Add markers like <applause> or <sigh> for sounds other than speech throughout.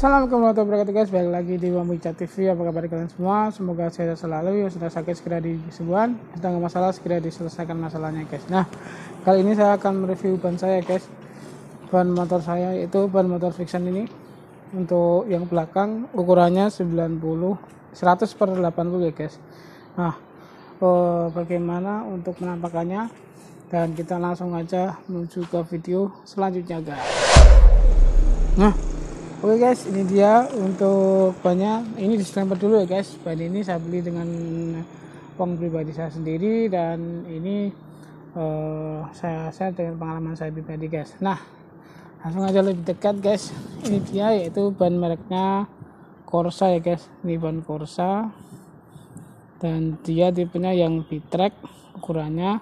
Assalamualaikum warahmatullahi wabarakatuh guys, balik lagi di Wambica TV, apa kabar kalian semua? Semoga sehat selalu, yang sudah sakit segera disembuhkan, sedang masalah segera diselesaikan masalahnya guys. Nah, kali ini saya akan mereview ban saya guys, ban motor saya itu ban motor fiction ini, untuk yang belakang ukurannya 90, 100 per 80 ya guys. Nah, eh, bagaimana untuk penampakannya Dan kita langsung aja menuju ke video selanjutnya guys. Nah, Oke okay guys, ini dia untuk banyak. Ini disclaimer dulu ya guys. Ban ini saya beli dengan uang pribadi saya sendiri dan ini uh, saya share dengan pengalaman saya pribadi guys. Nah, langsung aja lebih dekat guys. Ini dia yaitu ban mereknya Corsa ya guys. Ini ban Corsa dan dia tipenya yang B-Track ukurannya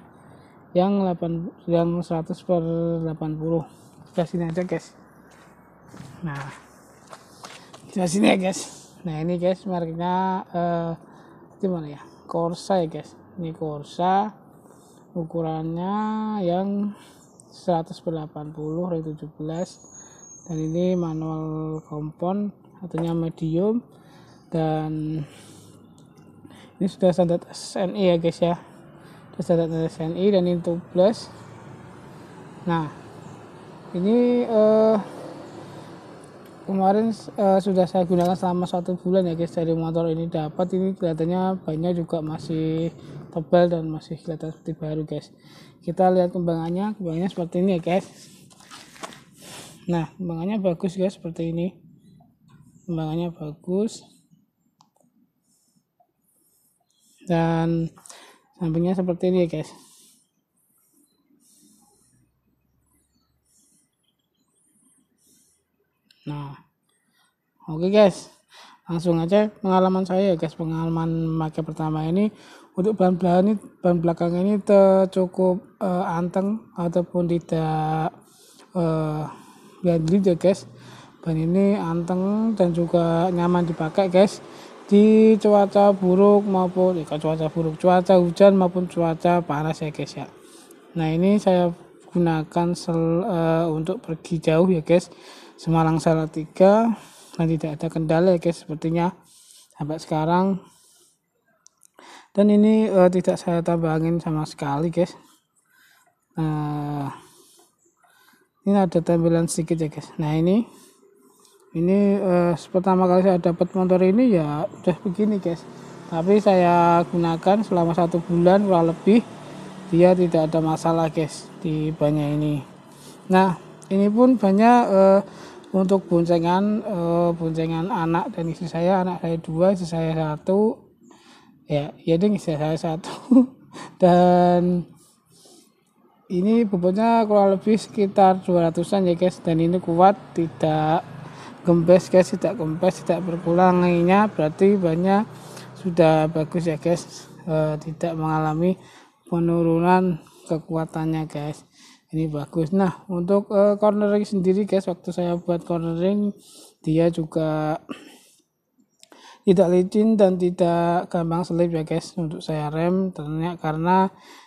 yang 8 yang 100 per 80 kita aja guys nah Nah sini ya guys nah ini guys mereknya eh, itu mana ya Corsa ya guys ini Corsa ukurannya yang 180 ring 17 dan ini manual kompon satunya medium dan ini sudah standar SNI ya guys ya sudah standar SNI dan ini plus nah ini eh, kemarin uh, sudah saya gunakan selama satu bulan ya guys dari motor ini dapat ini kelihatannya banyak juga masih tebal dan masih kelihatan seperti baru guys kita lihat kembangannya kembangannya seperti ini ya guys nah kembangannya bagus guys seperti ini kembangannya bagus dan sampingnya seperti ini ya guys Oke guys, langsung aja pengalaman saya ya guys pengalaman pakai pertama ini untuk ban belakang ini ban belakang ini cukup uh, eh, anteng ataupun tidak uh, ya guys ban ini anteng dan juga nyaman dipakai guys di cuaca buruk maupun ya, cuaca buruk cuaca hujan maupun cuaca panas ya guys ya nah ini saya gunakan sel, uh, untuk pergi jauh ya guys Semarang Salatiga dan nah, tidak ada kendala ya guys sepertinya sampai sekarang dan ini uh, tidak saya tambahin sama sekali guys nah ini ada tampilan sedikit ya guys nah ini ini uh, pertama kali saya dapat motor ini ya udah begini guys tapi saya gunakan selama satu bulan kurang lebih dia tidak ada masalah guys di banyak ini nah ini pun banyak uh, untuk boncengan uh, boncengan anak dan istri saya anak saya dua istri saya satu ya ya deh istri saya satu <laughs> dan ini bobotnya kurang lebih sekitar 200an ya guys dan ini kuat tidak gembes guys tidak gembes tidak berkurang berarti banyak sudah bagus ya guys uh, tidak mengalami penurunan kekuatannya guys ini bagus nah untuk uh, cornering sendiri guys waktu saya buat cornering dia juga tidak licin dan tidak gampang selip ya guys untuk saya rem ternyata karena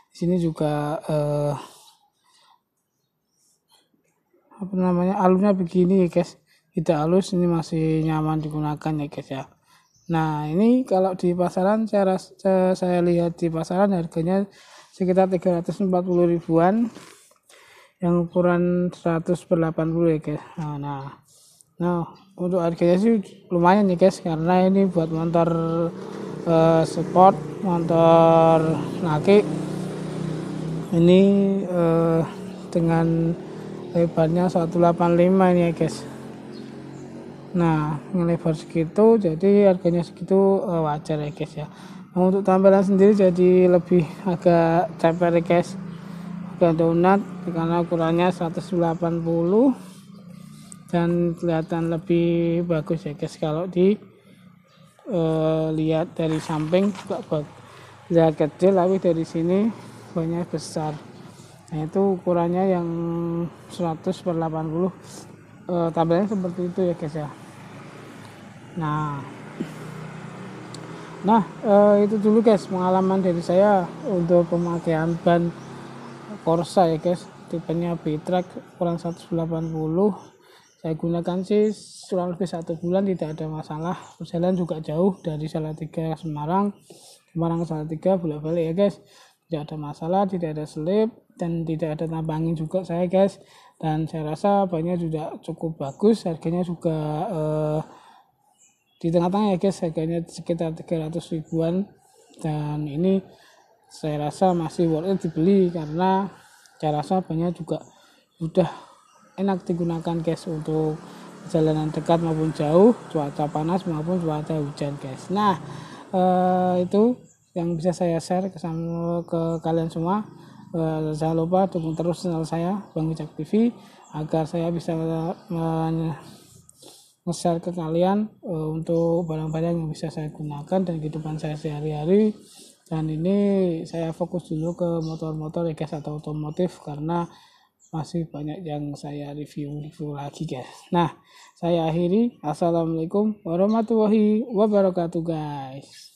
di sini juga uh, apa namanya alurnya begini ya guys tidak halus ini masih nyaman digunakan ya guys ya nah ini kalau di pasaran saya saya lihat di pasaran harganya sekitar 340 ribuan yang ukuran 180 ya guys nah, nah Nah, untuk harganya sih lumayan ya guys karena ini buat motor uh, eh, sport, motor naki. Ini uh, dengan lebarnya 185 ini ya guys. Nah, lebar segitu jadi harganya segitu uh, wajar ya guys ya. Nah, untuk tampilan sendiri jadi lebih agak cepet ya guys ada donat karena ukurannya 180 dan kelihatan lebih bagus ya guys kalau di uh, lihat dari samping juga ya kecil tapi dari sini banyak besar nah itu ukurannya yang 100 per 80 uh, eh, tabelnya seperti itu ya guys ya nah Nah, eh, itu dulu guys pengalaman dari saya untuk pemakaian ban Corsa ya guys tipenya B-Track ukuran 180 saya gunakan sih kurang lebih satu bulan tidak ada masalah perjalanan juga jauh dari Salatiga Semarang Semarang Salatiga bolak balik ya guys tidak ada masalah tidak ada selip dan tidak ada tambangin juga saya guys dan saya rasa banyak juga cukup bagus harganya juga eh, di tengah-tengah ya guys harganya sekitar 300 ribuan dan ini saya rasa masih worth it dibeli karena saya rasa banyak juga sudah enak digunakan guys untuk perjalanan dekat maupun jauh cuaca panas maupun cuaca hujan guys nah eh, itu yang bisa saya share ke, ke kalian semua eh, jangan lupa dukung terus channel saya Bang Ucak TV agar saya bisa nge-share ke kalian eh, untuk barang-barang yang bisa saya gunakan dan kehidupan saya sehari-hari dan ini saya fokus dulu ke motor-motor ya guys atau otomotif karena masih banyak yang saya review-review lagi guys nah saya akhiri assalamualaikum warahmatullahi wabarakatuh guys